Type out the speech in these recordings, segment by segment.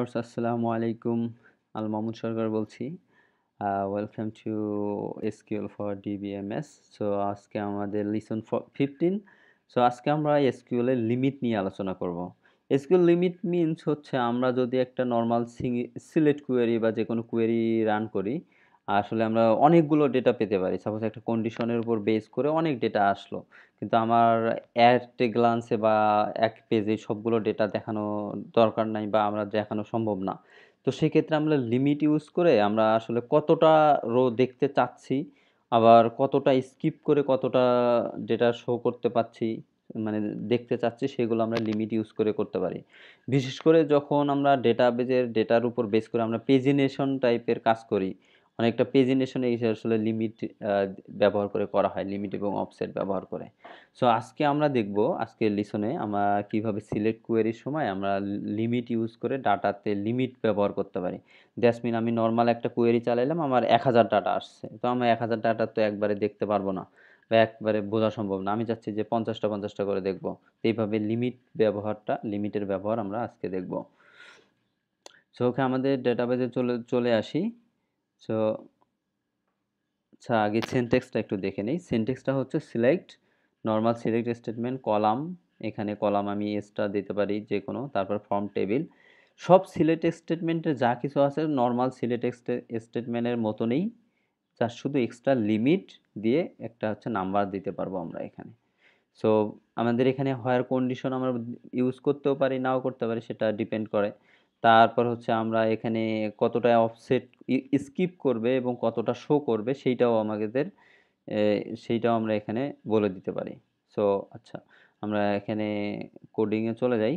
আসসালামু আলাইকুম আল মামুদ সরকার বলছি welcome to SQL for DBMS so আজকে আমাদের লিসন ফিফটিন সো আজকে আমরা এসকিউএলের লিমিট নিয়ে আলোচনা করব এসকিউএল লিমিট মিনস হচ্ছে আমরা যদি একটা নর্মাল সিলেক্ট কোয়েরি বা যে কোনো কোয়েরি রান করি আসলে আমরা অনেকগুলো ডেটা পেতে পারি সাপোজ একটা কন্ডিশনের উপর বেস করে অনেক ডেটা আসলো কিন্তু আমার অ্যাট এ গ্লান্সে বা এক পেজে সবগুলো ডেটা দেখানো দরকার নাই বা আমরা দেখানো সম্ভব না তো সেক্ষেত্রে আমরা লিমিট ইউজ করে আমরা আসলে কতটা রো দেখতে চাচ্ছি আবার কতটা স্কিপ করে কতটা ডেটা শো করতে পাচ্ছি মানে দেখতে চাচ্ছি সেগুলো আমরা লিমিট ইউজ করে করতে পারি বিশেষ করে যখন আমরা ডেটাবেজের ডেটার উপর বেস করে আমরা পেজিনেশন টাইপের কাজ করি অনেকটা পেজিনেশনে আসলে লিমিট ব্যবহার করে করা হয় লিমিট এবং অফসেট ব্যবহার করে সো আজকে আমরা দেখব আজকে লিসনে আমরা কিভাবে সিলেক্ট কোয়েরির সময় আমরা লিমিট ইউজ করে ডাটাতে লিমিট ব্যবহার করতে পারি দ্যাটস আমি নর্মাল একটা কোয়েরি চালাইলাম আমার এক হাজার ডাটা আসছে তো আমরা এক হাজার ডাটা তো একবারে দেখতে পারবো না বা একবারে বোঝা সম্ভব না আমি চাচ্ছি যে পঞ্চাশটা পঞ্চাশটা করে দেখব এইভাবে লিমিট ব্যবহারটা লিমিটের ব্যবহার আমরা আজকে দেখব সো ওকে আমাদের ডেটাবেজে চলে চলে আসি সো আচ্ছা আগে সেন্টেক্সটা একটু দেখে নেই সেন্টেক্সটা হচ্ছে select normal select statement column এখানে কলাম আমি এসটা দিতে পারি যে কোনো তারপর ফর্ম টেবিল সব সিলেক্ট স্টেটমেন্টের যা কিছু আছে নর্মাল সিলেক্ট স্টেটমেন্টের মতনই যা শুধু এক্সট্রা লিমিট দিয়ে একটা হচ্ছে নাম্বার দিতে পারবো আমরা এখানে সো আমাদের এখানে হয়ার কন্ডিশন আমরা ইউজ করতেও পারি নাও করতে পারি সেটা ডিপেন্ড করে তারপর হচ্ছে আমরা এখানে কতটা অফসেট স্কিপ করবে এবং কতটা শো করবে সেইটাও আমাদের সেইটাও আমরা এখানে বলে দিতে পারি সো আচ্ছা আমরা এখানে কোডিংয়ে চলে যাই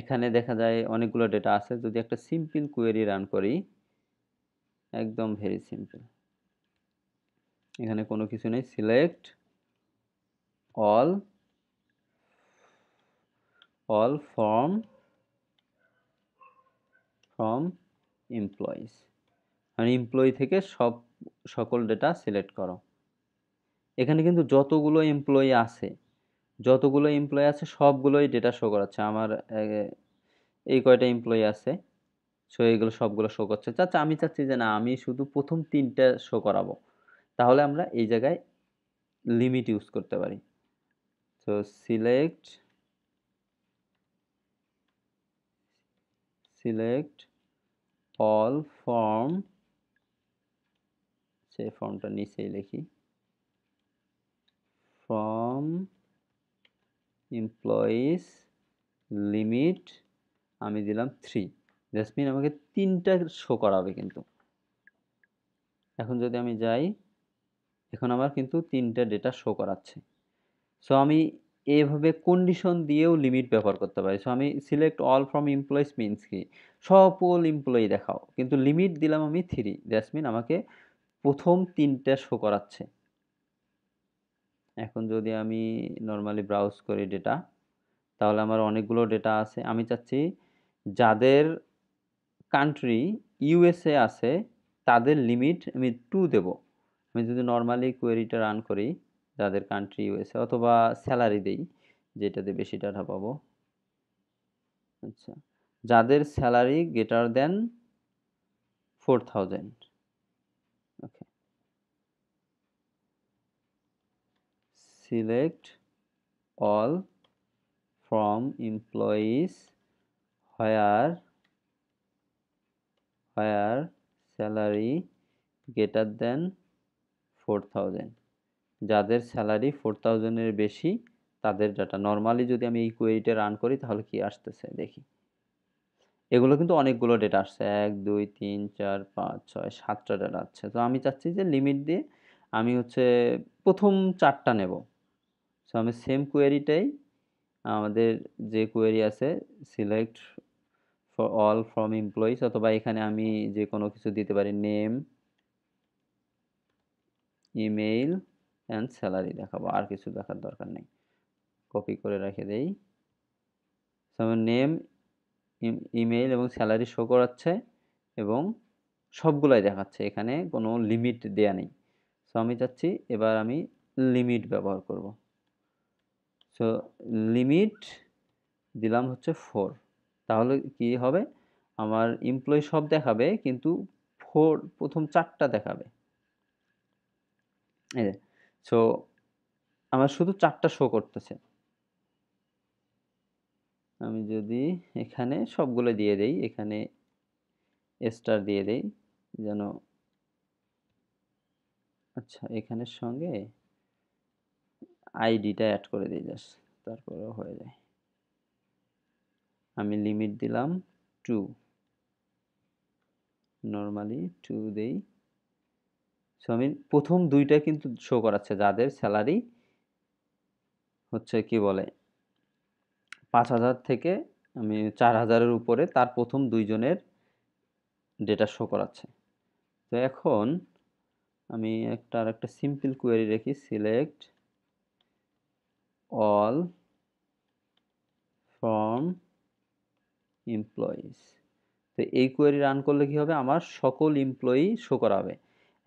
এখানে দেখা যায় অনেকগুলো ডেটা আছে যদি একটা সিম্পল কোয়েরি রান করি একদম ভেরি সিম্পল এখানে কোনো কিছু নেই select all all form from employees মানে এমপ্লয়ি থেকে সব সকল ডেটা সিলেক্ট করো এখানে কিন্তু যতগুলো এমপ্লয়ি আছে যতগুলো এমপ্লয়ি আছে সবগুলোই ডেটা শো করাচ্ছে আমার এই কয়টা এমপ্লয়ি আছে সো এইগুলো সবগুলো শো করছে চাচ্ছে আমি চাচ্ছি যে না আমি শুধু প্রথম তিনটা শো করাবো তাহলে আমরা এই জায়গায় লিমিট ইউজ করতে পারি তো সিলেক্ট সিলেক্ট অল ফর্ম সেই ফর্মটা নিচেই লিখি ফর্ম এমপ্লয়িজ লিমিট আমি দিলাম থ্রি জাসমিন আমাকে তিনটা শো করাবে কিন্তু এখন যদি আমি যাই এখন আমার কিন্তু তিনটা ডেটা শো করাচ্ছে সো আমি এভাবে কন্ডিশন দিয়েও লিমিট ব্যবহার করতে পারি সো আমি select all from employees means কি সকল এমপ্লয়ি দেখাও কিন্তু লিমিট দিলাম আমি থ্রি দ্যাটসমিন আমাকে প্রথম তিনটা শো করাচ্ছে এখন যদি আমি নর্মালি ব্রাউজ করি ডেটা তাহলে আমার অনেকগুলো ডেটা আছে আমি চাচ্ছি যাদের কান্ট্রি ইউএসএ আছে তাদের লিমিট আমি টু দেব আমি যদি নর্মালি কোয়েরিটা রান করি যাদের কান্ট্রি ইউএসএ অথবা স্যালারি দেই যেটাতে বেশি ডাটা পাবো আচ্ছা যাদের salary greater than four thousand okay select all from employees higher higher salary greater than four thousand যাদের স্যালারি ফোর থাউজেন্ডের বেশি তাদের ডাটা নর্মালি যদি আমি এই কোয়েরিটা রান করি তাহলে কি আসতেছে দেখি এগুলো কিন্তু অনেকগুলো ডেটা আসছে এক দুই তিন চার পাঁচ ছয় সাতটা ডেটা আসছে তো আমি চাচ্ছি যে লিমিট দিয়ে আমি হচ্ছে প্রথম চারটা নেব সো আমি সেম কোয়েরিটাই আমাদের যে কোয়েরি আছে select for all from employees অথবা এখানে আমি যে কোনো কিছু দিতে পারি নেম ইমেইল অ্যান্ড স্যালারি দেখাবো আর কিছু দেখার দরকার নেই কপি করে রেখে দেই নেম ইমেল এবং স্যালারি শো করাচ্ছে এবং সবগুলাই দেখাচ্ছে এখানে কোনো লিমিট দেয়া নেই সো আমি চাচ্ছি এবার আমি লিমিট ব্যবহার করব সো লিমিট দিলাম হচ্ছে ফোর তাহলে কি হবে আমার এমপ্লয়ি সব দেখাবে কিন্তু ফোর প্রথম চারটা দেখাবে এই সো আমার শুধু চারটা শো করতেছে আমি যদি এখানে সবগুলো দিয়ে দেই এখানে স্টার দিয়ে দেই যেন আচ্ছা এখানের সঙ্গে আইডিটা অ্যাড করে দিই জাস্ট তারপরেও হয়ে যায় আমি লিমিট দিলাম টু নর্মালি টু দেই সো আমি প্রথম দুইটা কিন্তু শো করাচ্ছে যাদের স্যালারি হচ্ছে কি বলে পাঁচ হাজার থেকে আমি চার হাজারের উপরে তার প্রথম দুইজনের ডেটা শো করাচ্ছে তো এখন আমি একটা আর একটা সিম্পল কোয়েরি রেখি সিলেক্ট অল ফ্রম এমপ্লয়িজ তো এই কোয়েরি রান করলে কি হবে আমার সকল এমপ্লয়ি শো করাবে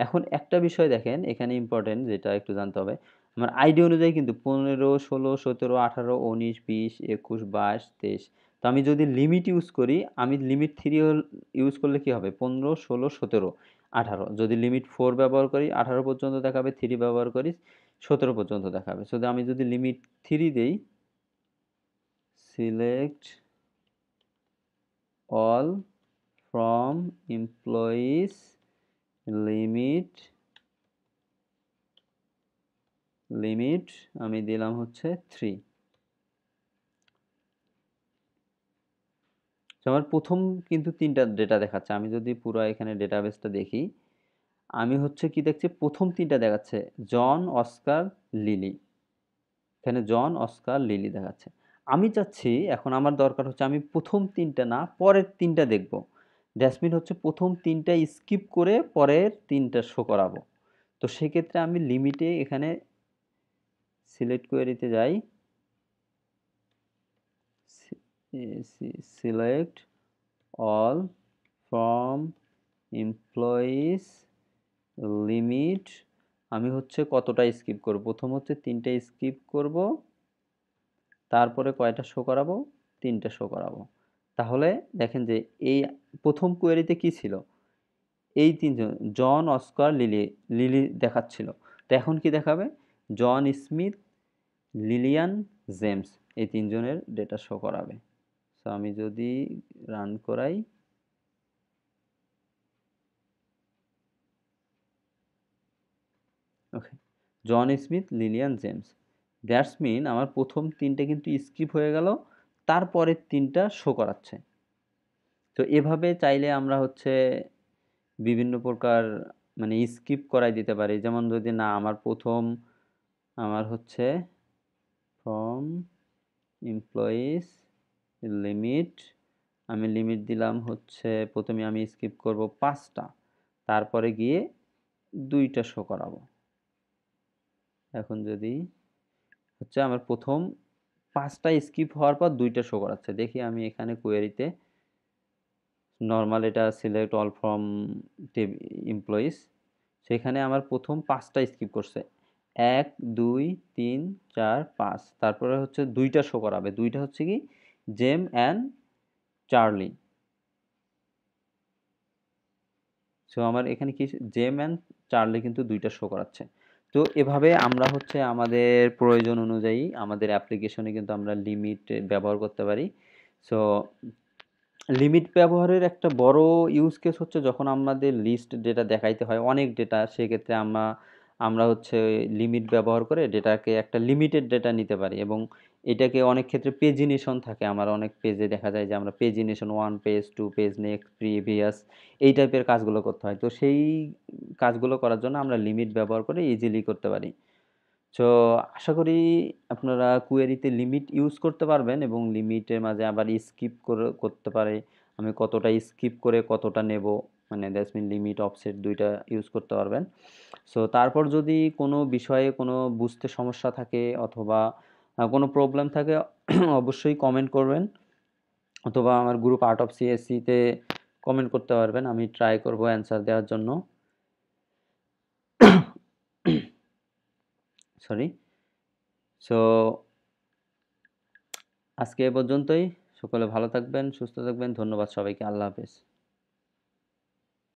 এখন একটা বিষয় দেখেন এখানে ইম্পর্টেন্ট যেটা একটু জানতে হবে আমার আইডি অনুযায়ী কিন্তু পনেরো ষোলো সতেরো আঠারো উনিশ বিশ একুশ বাইশ তেইশ তো আমি যদি লিমিট ইউজ করি আমি লিমিট থ্রি ইউজ করলে কি হবে পনেরো ষোলো সতেরো আঠারো যদি লিমিট ফোর ব্যবহার করি আঠারো পর্যন্ত দেখাবে থ্রি ব্যবহার করি সতেরো পর্যন্ত দেখাবে শুধু আমি যদি লিমিট থ্রি দেই select all from employees limit limit আমি দিলাম হচ্ছে থ্রি আমার প্রথম কিন্তু তিনটা ডেটা দেখাচ্ছে আমি যদি পুরো এখানে ডেটাবেসটা দেখি আমি হচ্ছে কি দেখছি প্রথম তিনটা দেখাচ্ছে জন অস্কার লিলি এখানে জন অস্কার লিলি দেখাচ্ছে আমি চাচ্ছি এখন আমার দরকার হচ্ছে আমি প্রথম তিনটা না পরের তিনটা দেখবো দ্যাটসমিন হচ্ছে প্রথম তিনটা স্কিপ করে পরের তিনটা শো করাবো তো সেক্ষেত্রে আমি লিমিটে এখানে সিলেক্ট করে দিতে যাই select all from employees limit আমি হচ্ছে কতটা স্কিপ করব প্রথম হচ্ছে তিনটা স্কিপ করব তারপরে কয়টা শো করাবো তিনটা শো করাবো তাহলে দেখেন যে এই প্রথম কোয়েরিতে কি ছিল এই তিনজন জন অস্কার লিলি লিলি দেখাচ্ছিল তো এখন কি দেখাবে জন স্মিথ লিলিয়ান জেমস এই তিনজনের ডেটা শো করাবে সো আমি যদি রান করাই okay John Smith Lillian James that's mean আমার প্রথম তিনটে কিন্তু স্কিপ হয়ে গেল তারপরের তিনটা শো করাচ্ছে তো এভাবে চাইলে আমরা হচ্ছে বিভিন্ন প্রকার মানে স্কিপ করাই দিতে পারি যেমন যদি না আমার প্রথম আমার হচ্ছে ফ্রম এমপ্লয়িজ লিমিট আমি লিমিট দিলাম হচ্ছে প্রথমে আমি স্কিপ করব পাঁচটা তারপরে গিয়ে দুইটা শো করাবো এখন যদি হচ্ছে আমার প্রথম পাঁচটা স্কিপ হওয়ার পর দুইটা শো করাচ্ছে দেখি আমি এখানে কোয়েরিতে নর্মাল এটা সিলেক্ট অল ফ্রম এমপ্লয়িজ সেখানে আমার প্রথম পাঁচটা স্কিপ করছে এক দুই তিন চার পাঁচ তারপরে হচ্ছে দুইটা শো করাবে দুইটা হচ্ছে কি জেম অ্যান্ড চার্লি সো আমার এখানে কি জেম অ্যান্ড চার্লি কিন্তু দুইটা শো করাচ্ছে তো এভাবে আমরা হচ্ছে আমাদের প্রয়োজন অনুযায়ী আমাদের অ্যাপ্লিকেশনে কিন্তু আমরা লিমিট ব্যবহার করতে পারি সো লিমিট ব্যবহারের একটা বড় ইউজ কেস হচ্ছে যখন আমাদের লিস্ট ডেটা দেখাইতে হয় অনেক ডেটা সেক্ষেত্রে আমরা আমরা হচ্ছে লিমিট ব্যবহার করে ডেটাকে একটা লিমিটেড ডেটা নিতে পারি এবং এটাকে অনেক ক্ষেত্রে পেজিনেশন থাকে আমার অনেক পেজে দেখা যায় যে আমরা pagination one page two page next previous এই টাইপের কাজগুলো করতে হয় তো সেই কাজগুলো করার জন্য আমরা লিমিট ব্যবহার করে ইজিলি করতে পারি সো আশা করি আপনারা কুয়েরিতে লিমিট ইউজ করতে পারবেন এবং লিমিটের মাঝে আবার স্কিপ করে করতে পারে আমি কতটা স্কিপ করে কতটা নেব মানে দ্যাটস মিন লিমিট অফসেট দুইটা ইউজ করতে পারবেন সো তারপর যদি কোনো বিষয়ে কোনো বুঝতে সমস্যা থাকে অথবা কোনো প্রবলেম থাকে অবশ্যই কমেন্ট করবেন অথবা আমার গ্রুপ আর্ট অফ সিএসসিতে কমেন্ট করতে পারবেন আমি ট্রাই করব অ্যান্সার দেওয়ার জন্য সরি সো আজকে এ পর্যন্তই সকলে ভালো থাকবেন সুস্থ থাকবেন ধন্যবাদ সবাইকে আল্লাহ হাফেজ